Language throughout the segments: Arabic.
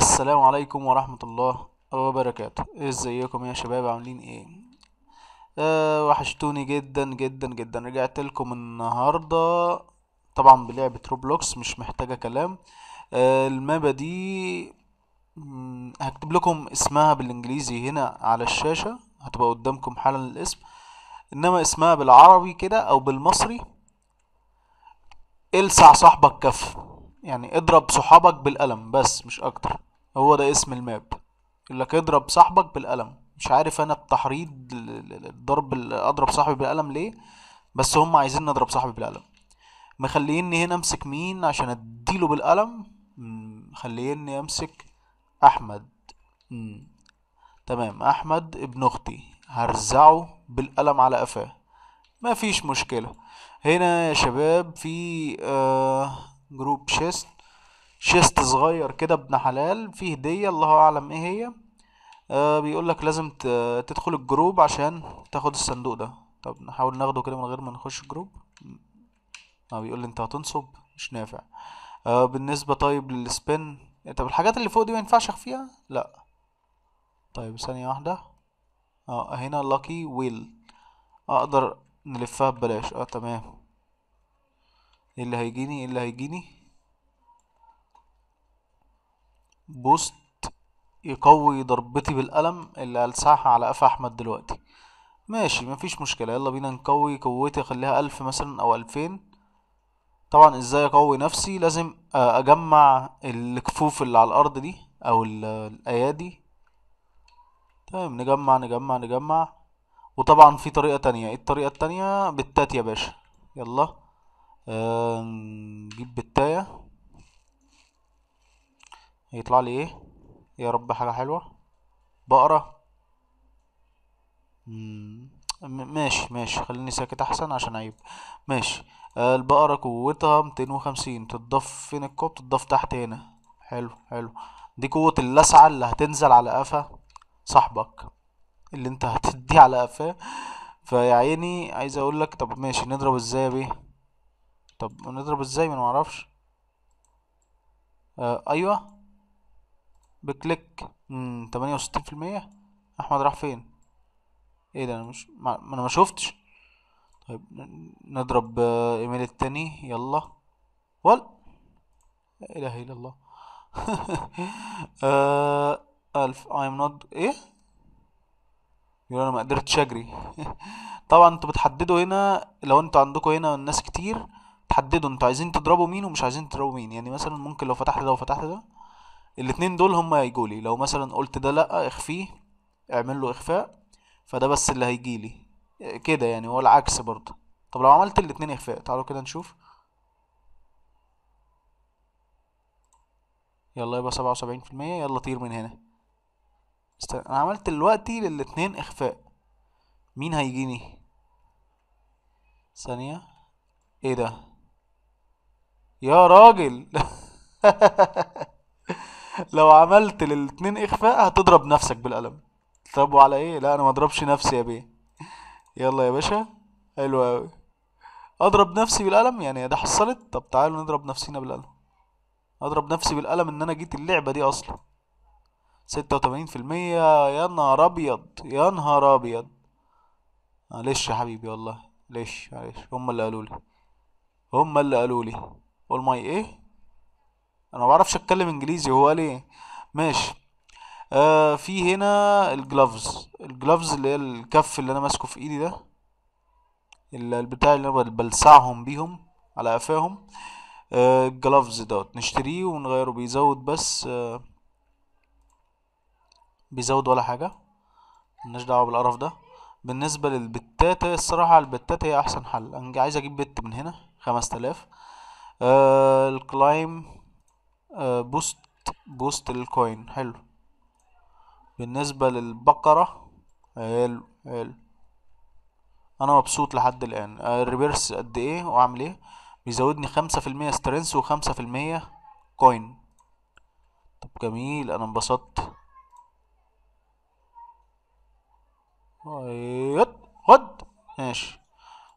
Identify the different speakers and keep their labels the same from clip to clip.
Speaker 1: السلام عليكم ورحمة الله وبركاته ازيكم يا شباب عاملين ايه أه وحشتوني جدا جدا جدا رجعت لكم النهاردة طبعا بلعبة روبلوكس مش محتاجة كلام أه المابا دي هكتب لكم اسمها بالانجليزي هنا على الشاشة هتبقى قدامكم حالا الاسم انما اسمها بالعربي كده او بالمصري السع صاحبك كف يعني اضرب صحابك بالقلم بس مش اكتر هو ده اسم الماب يقول لك اضرب صاحبك بالقلم مش عارف انا التحريض الضرب اضرب صاحبي بالقلم ليه بس هم عايزين نضرب صاحبي بالقلم مخليني هنا امسك مين عشان اديله بالقلم مخليني امسك احمد مم. تمام احمد ابن اختي هرزعه بالقلم على قفاه مفيش مشكله هنا يا شباب في آه جروب شيست شيست صغير كده ابن حلال فيه هدية الله اعلم ايه هي آه بيقولك لازم تدخل الجروب عشان تاخد الصندوق ده طب نحاول ناخده كده من غير ما نخش الجروب اه بيقول انت هتنصب مش نافع آه بالنسبة طيب للسبين طب الحاجات اللي فوق دي ما ينفعش اخفيها لا طيب ثانية واحدة اه هنا لاكي ويل اقدر نلفها ببلاش اه تمام ايه اللي هيجيني ايه اللي هيجيني بوست يقوي ضربتي بالقلم اللي هلسعها على قفا احمد دلوقتي ماشي مفيش مشكلة يلا بينا نقوي قوتي اخليها الف مثلا او الفين طبعا ازاي اقوي نفسي لازم آه، اجمع الكفوف اللي على الارض دي او الايادي تمام طيب، نجمع نجمع نجمع وطبعا في طريقة تانية ايه الطريقة التانية بالتات يا باشا يلا آه نجيب بالتاية هيطلع لي ايه يا رب حاجة حلوة بقرة ماشي ماشي خليني ساكت احسن عشان عيب ماشي آه البقرة قوتها ميتين وخمسين تتضاف فين الكوب تتضاف تحت هنا حلو حلو دي قوة اللسعة اللي هتنزل على قفا صاحبك اللي انت هتديه على قفاه فيا عيني عايز اقول لك طب ماشي نضرب ازاي يا بيه طب نضرب ازاي ما معرفش آه ايوه بكليك امم تمانية وستين في المية احمد راح فين ايه ده انا مش ما, انا ما شفتش طيب نضرب آه ايميل التاني يلا ول لا اله الا الله آه الف ايم نوت ايه يقول انا ما قدرتش اجري طبعا انتوا بتحددوا هنا لو انتوا عندكم هنا ناس كتير تحددوا انتوا عايزين تضربوا مين ومش عايزين تضربوا مين يعني مثلا ممكن لو فتحت ده وفتحت ده الاتنين دول هما هيجولي لو مثلا قلت ده لا اخفيه اعمل له اخفاء فده بس اللي هيجيلي كده يعني هو العكس برضه طب لو عملت الاتنين اخفاء تعالوا كده نشوف يلا يبقى سبعة وسبعين في المية يلا طير من هنا استنى انا عملت دلوقتي للاتنين اخفاء مين هيجيني ثانية ايه ده يا راجل لو عملت للاتنين اخفاء هتضرب نفسك بالقلم طب وعلى ايه لا انا ما اضربش نفسي يا بيه يلا يا باشا حلو اوي اضرب نفسي بالقلم يعني ده حصلت طب تعالوا نضرب نفسينا بالقلم اضرب نفسي بالقلم ان انا جيت اللعبه دي اصلا ستة وتمانين في المية يا نهار أبيض يا نهار أبيض معلش يا حبيبي والله ليش معلش هما اللي قالولي هما اللي قالولي قول ماي ايه انا ما بعرفش اتكلم انجليزي هو قال ايه ماشي آه في هنا الجلافز الجلافز اللي هي الكف اللي انا ماسكه في ايدي ده البتاع اللي انا بلسعهم بيهم على قفاهم آه الجلافز دوت نشتريه ونغيره بيزود بس آه بيزود ولا حاجة ملناش دعوة بالقرف ده بالنسبة للبتات الصراحة البتات هي احسن حل انا عايز اجيب بت من هنا خمس تلاف آه الكلايم آه بوست بوست للكوين حلو بالنسبة للبقرة حلو حلو انا مبسوط لحد الان آه، الريفيرس قد ايه واعمل ايه بيزودني خمسة في المية سترينس وخمسة في المية كوين طب جميل انا انبسطت يط طيب، خد ماشي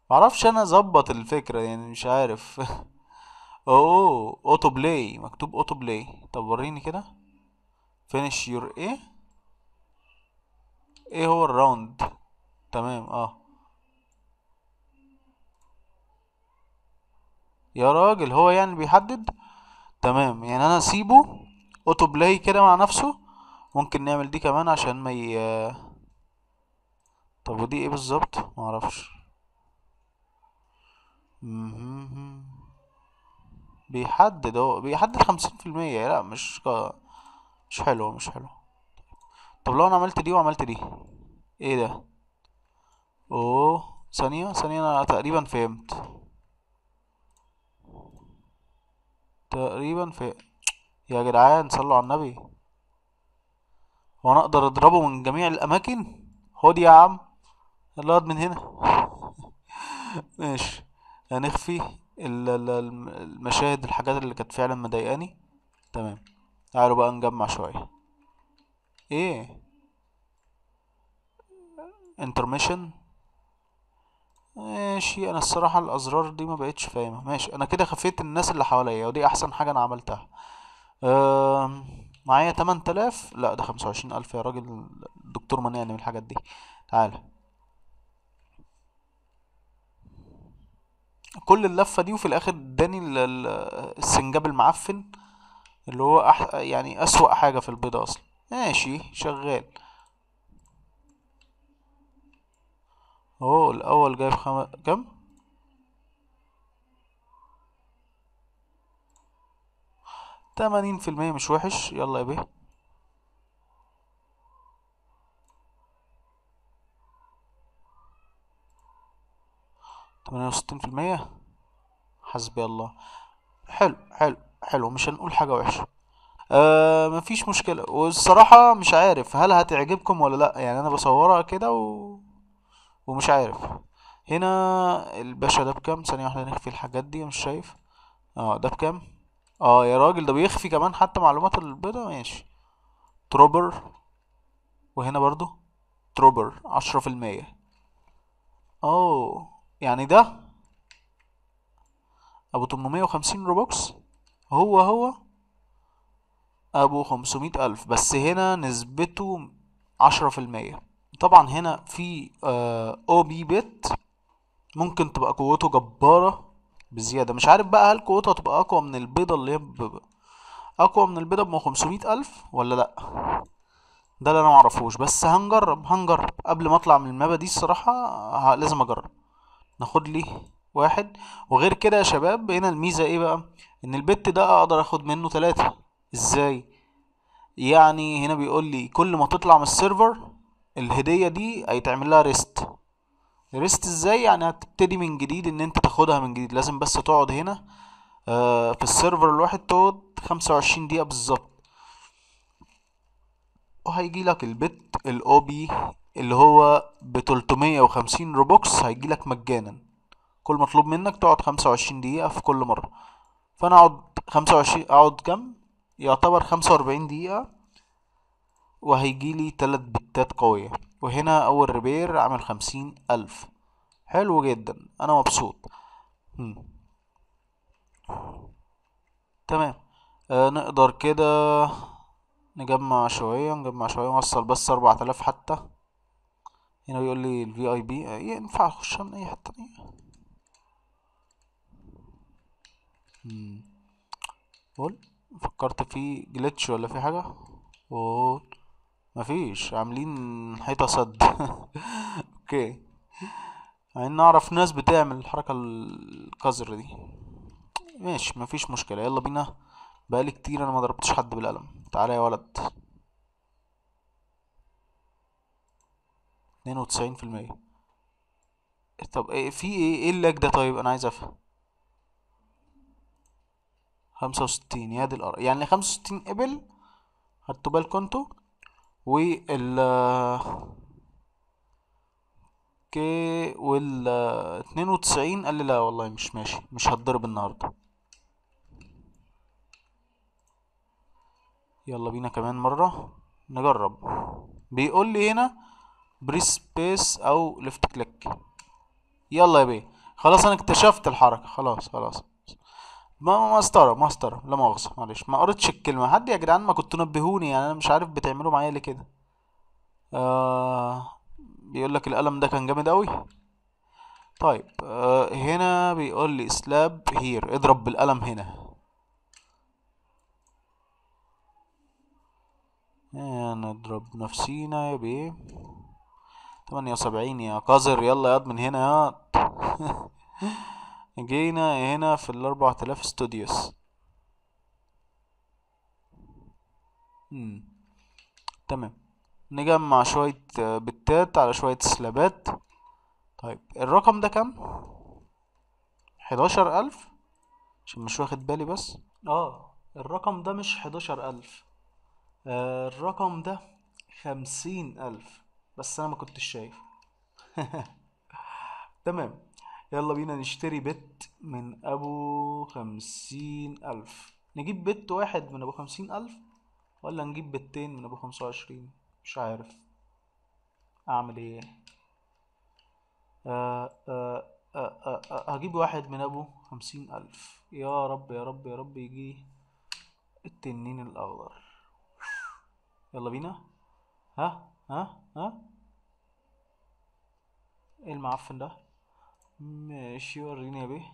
Speaker 1: معرفش انا اظبط الفكرة يعني مش عارف اوه اوتو بلاي مكتوب اوتو بلاي طب وريني كده فينش يور ايه ايه هو الراوند تمام اه يا راجل هو يعني بيحدد تمام يعني انا اسيبه اوتو بلاي كده مع نفسه ممكن نعمل دي كمان عشان ما ي... طب ودي ايه بالظبط معرفش بيحدد هو بيحدد خمسين في المية لا مش مش حلو مش حلو طب لو انا عملت دي وعملت دي ايه ده اوه ثانية ثانية انا تقريبا فهمت تقريبا فهمت يا جدعان صلوا على النبي وانا اقدر اضربه من جميع الاماكن خد يا عم اقعد من هنا ماشي هنخفي المشاهد الحاجات اللي كانت فعلا مضايقاني تمام تعالوا بقى نجمع شوية ايه انترميشن ماشي انا الصراحة الازرار دي ما بقتش فاهمة ماشي انا كده خفيت الناس اللي حواليا ودي احسن حاجة انا عملتها أه معايا 8000 لا ده 25000 يا راجل الدكتور مانعني من الحاجات دي تعالى كل اللفه دي وفي الاخر اداني السنجاب المعفن اللي هو أح... يعني اسوأ حاجه في البيضه اصلا ماشي شغال اهو الاول جايب خم... كم تمانين في المية مش وحش يلا يا بيه تمانية وستين في المية حسبي الله حلو حلو حلو مش هنقول حاجة وحشة آه مفيش مشكلة والصراحة مش عارف هل هتعجبكم ولا لأ يعني أنا بصورها كده و... ومش عارف هنا الباشا ده بكام ثانية واحدة نخفي الحاجات دي مش شايف اه ده بكام اه يا راجل ده بيخفي كمان حتى معلومات البيضة ماشي تروبر وهنا برضو تروبر عشرة في المية اوه يعني ده ابو 850 روبوكس هو هو ابو 500 الف بس هنا نسبته 10% طبعا هنا في آه، او بي بت ممكن تبقى قوته جبارة بزيادة مش عارف بقى هل قوتها تبقى اقوى من البيضة اللي هي اقوى من البيضة ب 500 الف ولا لا ده اللي انا معرفوش بس هنجرب هنجرب قبل ما اطلع من المابا دي الصراحة لازم اجرب ناخد لي واحد وغير كده يا شباب هنا الميزة ايه بقى ان البت ده اقدر اخد منه تلاتة ازاي يعني هنا بيقول لي كل ما تطلع من السيرفر الهدية دي هيتعمل لها ريست ريست ازاي يعني هتبتدي من جديد ان انت تاخدها من جديد لازم بس تقعد هنا آه، في السيرفر الواحد تقعد خمسة وعشرين دقيقة بالظبط وهيجي لك البت الاو بي اللي هو ب 350 روبوكس هيجيلك مجانا كل مطلوب منك تقعد 25 دقيقة في كل مرة فانا اقعد 25 اقعد كام يعتبر 45 دقيقة وهيجيلي تلات بتات قوية وهنا اول ريبير عامل خمسين الف حلو جدا انا مبسوط هم. تمام آه نقدر كده نجمع شوية نجمع شوية نوصل بس 4000 حتى هنا بيقول لي الفي اي بي ينفع اخشها من اي حته دي قول فكرت في جليتش ولا في حاجه قول مفيش عاملين حيطه سد اوكي مع ان اعرف ناس بتعمل الحركه القذر دي ماشي مفيش مشكله يلا بينا بقالي كتير انا ما ضربتش حد بالقلم تعالى يا ولد اتنين وتسعين في المية طب ايه في ايه ايه اللاج ده طيب انا عايز افهم خمسة وستين يا دي الار يعني خمسة وستين قبل خدتوا بالكم انتوا وال اوكي وال اتنين وتسعين قال لي لا والله مش ماشي مش هتضرب النهارده يلا بينا كمان مرة نجرب بيقول لي هنا بريس سبيس او ليفت كليك يلا يا بيه خلاص انا اكتشفت الحركه خلاص خلاص ما مسطرة مسطرة لا مؤاخذة معلش ما قريتش الكلمة حد يا جدعان ما كنتوا نبهوني يعني انا مش عارف بتعملوا معايا ليه كده آه بيقول لك القلم ده كان جامد قوي طيب آه هنا بيقول لي سلاب هير اضرب بالقلم هنا نضرب يعني نفسينا يا بيه 78 وسبعين يا قذر يلا ياض من هنا ياض جينا هنا في ال 4000 استوديوس تمام نجمع شوية بتات على شوية سلابات طيب الرقم ده كام؟ حداشر ألف عشان مش واخد بالي بس اه الرقم ده مش حداشر ألف آه، الرقم ده خمسين ألف بس انا ما كنتش شايف تمام يلا بينا نشتري بت من ابو خمسين الف نجيب بت واحد من ابو خمسين الف ولا نجيب بتين من ابو خمسة وعشرين مش عارف اعمل ايه آه،, آه آه آه آه هجيب واحد من ابو خمسين الف يا رب يا رب يا رب يجي التنين الاخضر يلا بينا ها ها ها ايه المعفن ده ماشي وريني يا بيه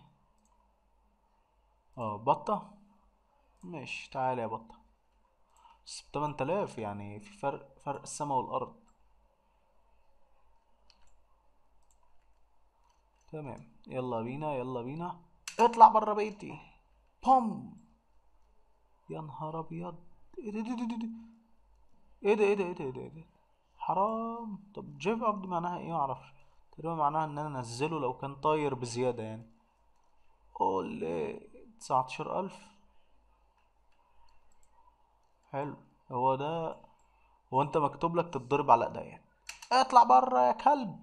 Speaker 1: اه بطة ماشي تعالى يا بطة بس بتمن تلاف يعني في فرق فرق السما والأرض تمام يلا بينا يلا بينا اطلع بره بيتي بوم يا نهار ابيض ايه ده ايه ده ايه ده ايه ده ايه ده إيه إيه إيه حرام طب جيف اب معناها ايه معرفش تقريبا معناها ان انا انزله لو كان طاير بزياده يعني قول تسعتاشر الف حلو هو ده هو انت مكتوب لك تتضرب على ايديا يعني. اطلع بره يا كلب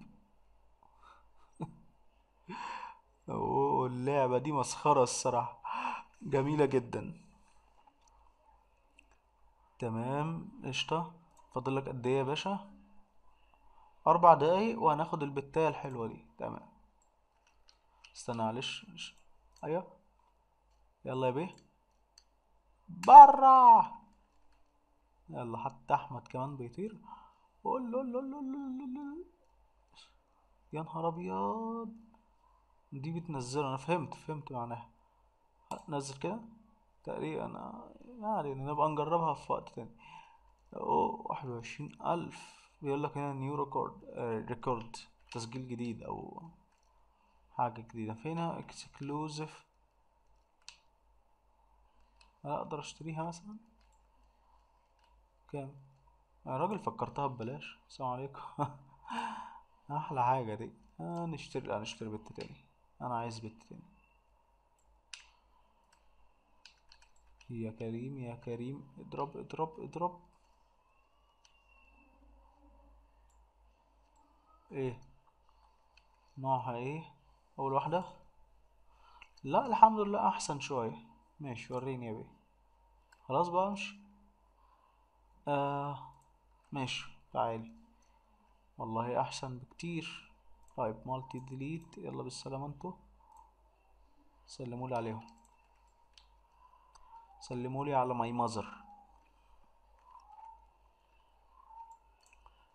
Speaker 1: اللعبة دي مسخرة الصراحة جميلة جدا تمام قشطة فاضل لك قد ايه يا باشا أربع دقايق وهناخد البتاية الحلوة دي تمام استنى معلش أيوه يلا يا بيه برا يلا حتى أحمد كمان بيطير قول يا نهار أبيض دي بتنزله أنا فهمت فهمت معناها نزل كده تقريبا آه، يعني نبقى نجربها في وقت تاني أوه واحد وعشرين ألف بيقول لك هنا نيو ريكورد ريكورد تسجيل جديد او حاجه جديده فينا اكسكلوزيف اقدر اشتريها مثلا كام يا آه، راجل فكرتها ببلاش السلام عليكم احلى حاجه دي نشتري لا نشتري بت تاني انا عايز بت تاني يا كريم يا كريم اضرب اضرب اضرب ايه نوعها ايه اول واحدة لا الحمد لله احسن شوية ماشي وريني يا بيه خلاص بقى امشي آه ماشي تعالي والله احسن بكتير طيب مالتي ديليت يلا بالسلامة انتوا سلمولي عليهم سلمولي على ماي ماذر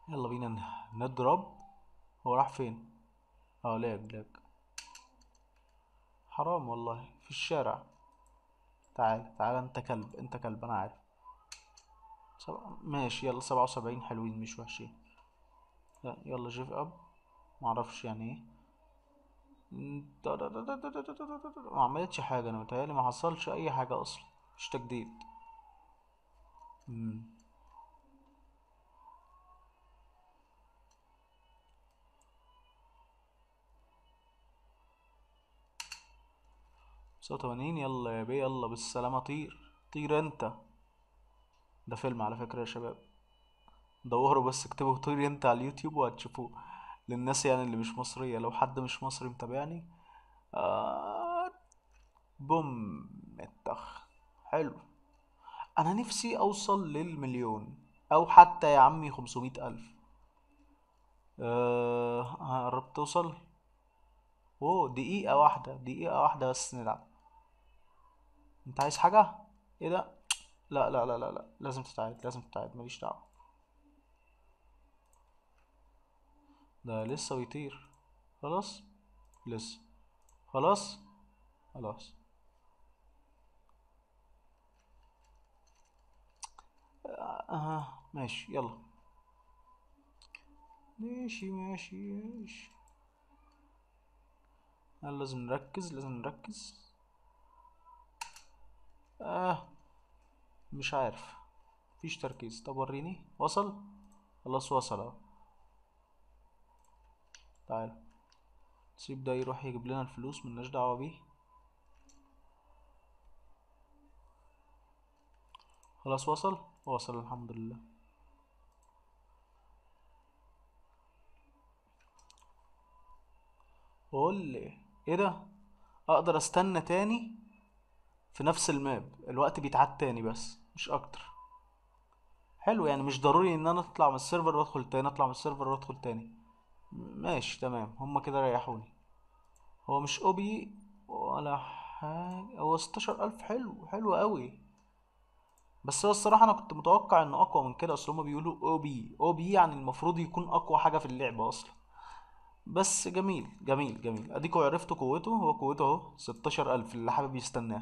Speaker 1: يلا بينا نضرب هو راح فين اه لاج لاج حرام والله في الشارع تعال تعال انت كلب انت كلب انا عارف سبع... ماشي يلا سبعة وسبعين حلوين مش وحشين لا يلا جيف اب معرفش يعني ايه ما عملتش حاجة انا متهيألي ما حصلش اي حاجة اصلا مش تجديد مم. 86 يلا يا بيه يلا بالسلامة طير طير انت ده فيلم على فكرة يا شباب دوروا بس اكتبوا طير انت على اليوتيوب وهتشوفوه للناس يعني اللي مش مصرية لو حد مش مصري متابعني آه بوم التخ حلو انا نفسي اوصل للمليون او حتى يا عمي خمسمائة الف آه قربت توصل اوه دقيقة واحدة دقيقة واحدة بس نلعب انت عايز حاجه ايه ده لا لا لا لا لا لازم تتعاد لازم تتعاد ماليش دعوه ده لسه بيطير خلاص لسه خلاص خلاص آه, آه، ماشي يلا ماشي ماشي ماشي لازم نركز لازم نركز آه مش عارف مفيش تركيز طب وريني وصل خلاص وصل اهو تعال نسيب ده يروح يجيب لنا الفلوس ملناش دعوة بيه خلاص وصل وصل الحمد لله قول لي ايه ده اقدر استنى تاني في نفس الماب الوقت بيتعاد تاني بس مش اكتر حلو يعني مش ضروري ان انا اطلع من السيرفر وادخل تاني اطلع من السيرفر وادخل تاني ماشي تمام هما كده ريحوني هو مش اوبي ولا حاجه هو ستاشر الف حلو حلو قوي بس هو الصراحه انا كنت متوقع انه اقوى من كده اصل هما بيقولوا اوبي اوبي يعني المفروض يكون اقوى حاجه في اللعبه اصلا بس جميل جميل جميل اديكوا عرفتوا قوته هو قوته اهو ستاشر الف اللي حابب يستناه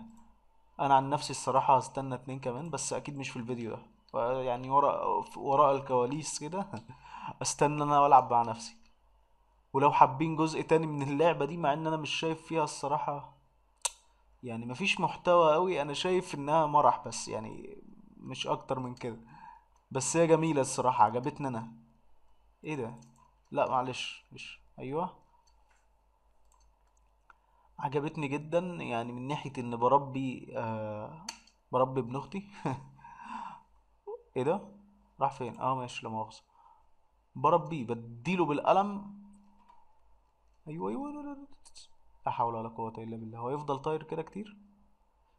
Speaker 1: انا عن نفسي الصراحه هستنى اتنين كمان بس اكيد مش في الفيديو ده يعني وراء وراء الكواليس كده استنى انا والعب مع نفسي ولو حابين جزء تاني من اللعبه دي مع ان انا مش شايف فيها الصراحه يعني مفيش محتوى قوي انا شايف انها مرح بس يعني مش اكتر من كده بس هي جميله الصراحه عجبتني انا ايه ده لا معلش مش ايوه عجبتني جدا يعني من ناحية ان بربي آه بربي ابن اختي ايه ده راح فين اه ماشي لا مؤاخذة بربيه بديله بالقلم ايوه ايوه لا حول ولا قوة الا بالله هو يفضل طاير كده كتير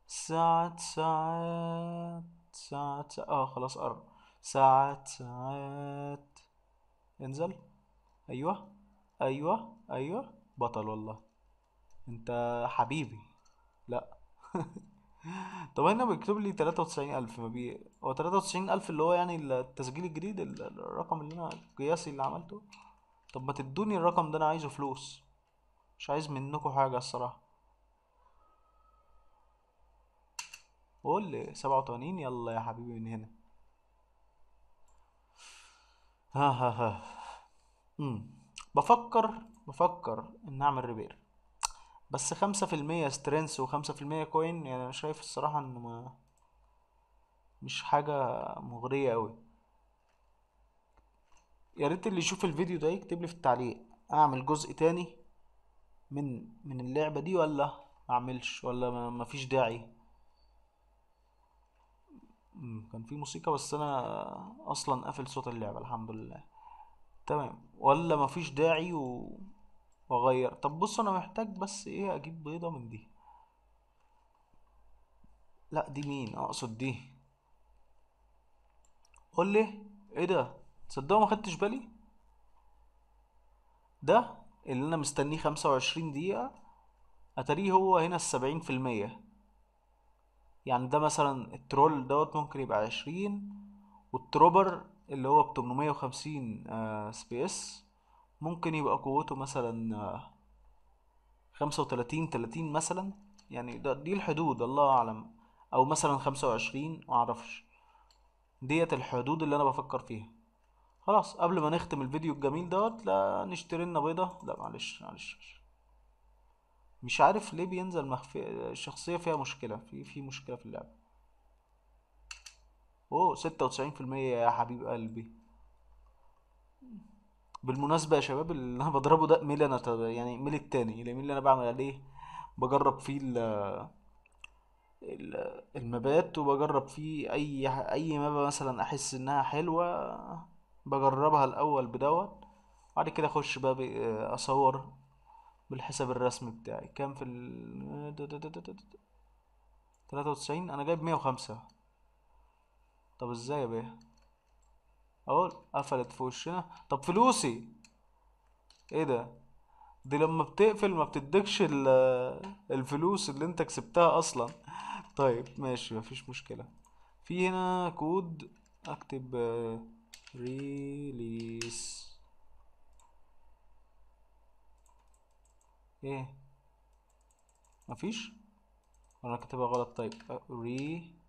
Speaker 1: ساعات ساعات ساعات اه خلاص قرب ساعات ساعات انزل ايوه ايوه ايوه بطل والله انت حبيبي لا طب هنا بيكتب لي 93000 ما بي هو 93000 اللي هو يعني التسجيل الجديد الرقم اللي انا القياسي اللي عملته طب ما تدوني الرقم ده انا عايزه فلوس مش عايز منكم حاجة الصراحة قول لي 87 يلا يا حبيبي من هنا ها ها ها مم. بفكر بفكر ان اعمل ريبير بس خمسة في المية سترينس وخمسة في المية كوين يعني أنا شايف الصراحة إن ما مش حاجة مغرية أوي يا ريت اللي يشوف الفيديو ده يكتبلي في التعليق أعمل جزء تاني من من اللعبة دي ولا معملش ولا مفيش داعي كان في موسيقى بس أنا أصلا قافل صوت اللعبة الحمد لله تمام ولا مفيش داعي و واغير طب بص انا محتاج بس ايه اجيب بيضة من دي لا دي مين اقصد دي قول لي ايه ده تصدقوا ما خدتش بالي ده اللي انا مستنيه خمسة وعشرين دقيقة اتاريه هو هنا السبعين في المية يعني ده مثلا الترول دوت ممكن يبقى عشرين والتروبر اللي هو ب وخمسين آه، سبيس ممكن يبقى قوته مثلا آه، خمسة وتلاتين تلاتين مثلا يعني ده دي الحدود الله أعلم أو مثلا خمسة وعشرين معرفش ديت الحدود اللي أنا بفكر فيها خلاص قبل ما نختم الفيديو الجميل دوت لا نشتري لنا بيضة لا معلش معلش مش عارف ليه بينزل مخفي الشخصية فيها مشكلة في في مشكلة في اللعبة اوه ستة وتسعين في المية يا حبيب قلبي بالمناسبه يا شباب اللي انا بضربه ده ميل انا يعني ميل التاني اليمين يعني اللي انا بعمل عليه بجرب فيه ال- المبات وبجرب فيه اي اي مابة مثلا احس انها حلوة بجربها الاول بدوت بعد كده اخش بقى اصور بالحساب الرسمي بتاعي كام في ال 93 انا جايب 105 طب ازاي يا بيه اهو قفلت في وشنا طب فلوسي ايه ده دي لما بتقفل ما بتديكش الفلوس اللي انت كسبتها اصلا طيب ماشي مفيش مشكله في هنا كود اكتب ريليس آه، ايه مفيش انا كاتبها غلط طيب ري آه،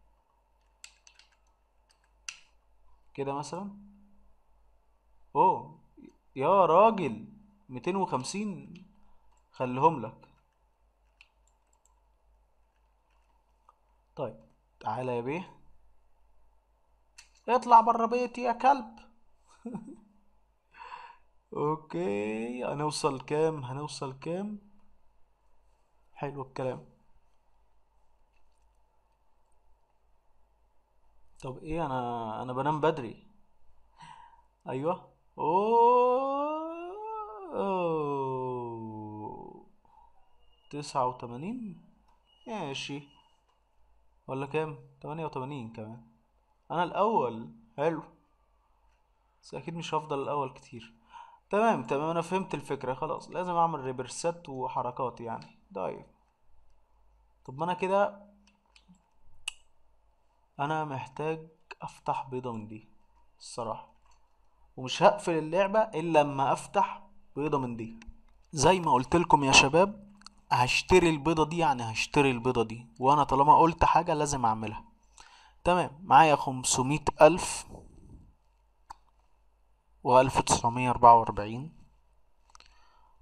Speaker 1: كده مثلا اوه يا راجل ميتين وخمسين خليهم لك طيب تعالى يا بيه اطلع بره بيتي يا كلب اوكي هنوصل كام هنوصل كام حلو الكلام طب ايه انا انا بنام بدري ايوه اوه تسعة وتمانين ماشي ولا كام تمانية وتمانين كمان انا الاول حلو بس اكيد مش هفضل الاول كتير تمام تمام انا فهمت الفكرة خلاص لازم اعمل ريبرسات وحركات يعني طيب طب ما انا كده انا محتاج افتح بيضة من دي الصراحة ومش هقفل اللعبة الا لما افتح بيضة من دي زي ما قلت لكم يا شباب هشتري البيضة دي يعني هشتري البيضة دي وانا طالما قلت حاجة لازم اعملها تمام معايا خمسمية الف والف تسعمية اربعة واربعين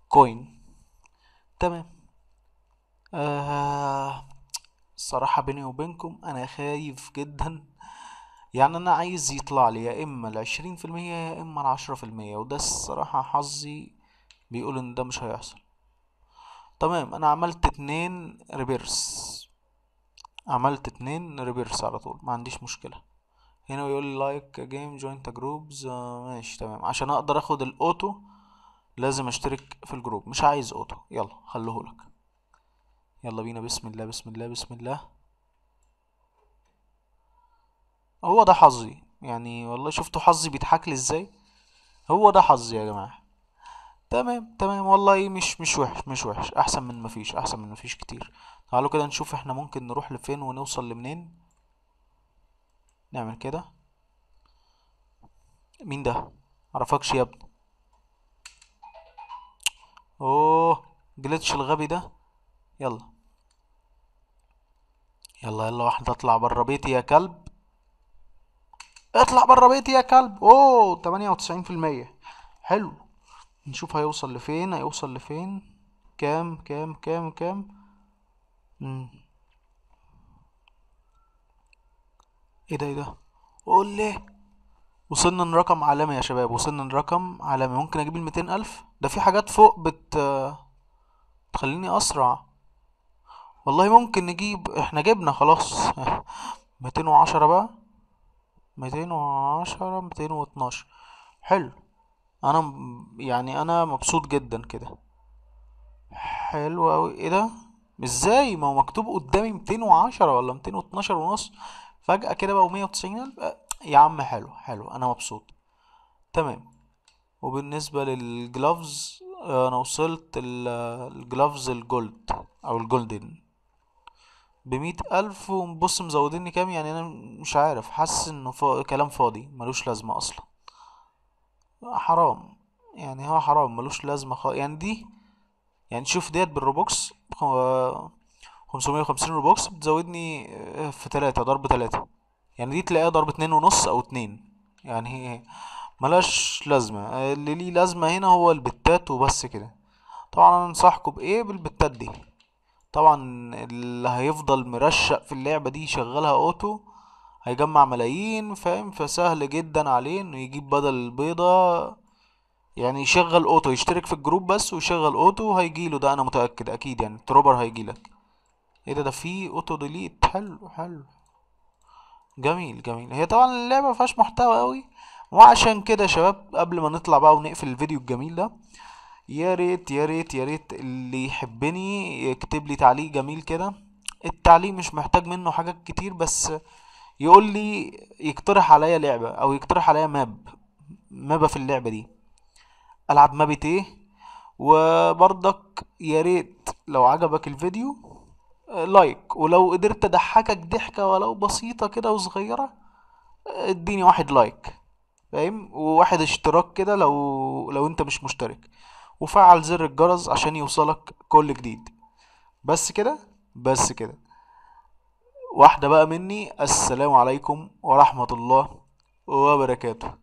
Speaker 1: كوين تمام آه الصراحة بيني وبينكم انا خايف جدا يعني انا عايز يطلع لي يا اما العشرين في المية يا اما العشرة في المية وده الصراحة حظي بيقول ان ده مش هيحصل تمام انا عملت اتنين ريبيرس عملت اتنين ريبيرس على طول ما عنديش مشكلة هنا بيقول لي لايك جيم جوينت جروبز ماشي تمام عشان اقدر اخد الاوتو لازم اشترك في الجروب مش عايز اوتو يلا خليهولك يلا بينا بسم الله بسم الله بسم الله هو ده حظي يعني والله شفتوا حظي بيضحك لي ازاي هو ده حظي يا جماعه تمام تمام والله إيه، مش مش وحش مش وحش احسن من مفيش احسن من مفيش كتير تعالوا كده نشوف احنا ممكن نروح لفين ونوصل لمنين نعمل كده مين ده معرفكش يا ابني اوه جليتش الغبي ده يلا يلا يلا واحدة اطلع بره بيتي يا كلب اطلع بره بيتي يا كلب اوه تمانية وتسعين في المية حلو نشوف هيوصل لفين هيوصل لفين كام كام كام كام مم. ايه ده ايه ده قول لي وصلنا لرقم عالمي يا شباب وصلنا لرقم عالمي ممكن اجيب ال الف ده في حاجات فوق بت تخليني اسرع والله ممكن نجيب احنا جبنا خلاص ميتين وعشرة بقى ميتين وعشرة ميتين واتناشر حلو انا يعني انا مبسوط جدا كده حلو اوي ايه ده ازاي ما هو مكتوب قدامي ميتين وعشرة ولا ميتين واتناشر ونص فجأة كده بقى ومية وتسعين الف يا عم حلو حلو انا مبسوط تمام وبالنسبة للجلافز انا وصلت الجلافز الجولد او الجولدن بمية ألف ونبص مزودني كام يعني أنا مش عارف حاسس إنه فا... كلام فاضي ملوش لازمة أصلا حرام يعني هو حرام ملوش لازمة خ... يعني دي يعني شوف ديت بالروبوكس خمسمية وخمسين روبوكس بتزودني آه، في تلاتة ضرب تلاتة يعني دي تلاقيها ضرب اتنين ونص أو اتنين يعني هي ملاش لازمة آه، اللي ليه لازمة هنا هو البتات وبس كده طبعا أنا أنصحكم بإيه بالبتات دي طبعا اللي هيفضل مرشق في اللعبة دي يشغلها اوتو هيجمع ملايين فاهم فسهل جدا عليه انه يجيب بدل البيضة يعني يشغل اوتو يشترك في الجروب بس ويشغل اوتو هيجيله ده انا متأكد اكيد يعني تروبر هيجيلك ايه ده ده فيه اوتو ديليت حلو حلو جميل جميل هي طبعا اللعبة مفيهاش محتوى اوي وعشان كده يا شباب قبل ما نطلع بقى ونقفل الفيديو الجميل ده يا ريت يا ريت يا ريت اللي يحبني يكتب لي تعليق جميل كده التعليق مش محتاج منه حاجات كتير بس يقول لي يقترح عليا لعبة او يقترح عليا ماب مابة في اللعبة دي العب ماب ايه وبرضك يا ريت لو عجبك الفيديو لايك ولو قدرت اضحكك ضحكة ولو بسيطة كده وصغيرة اديني واحد لايك فاهم وواحد اشتراك كده لو لو انت مش مشترك وفعل زر الجرس عشان يوصلك كل جديد بس كده بس كده واحدة بقى مني السلام عليكم ورحمة الله وبركاته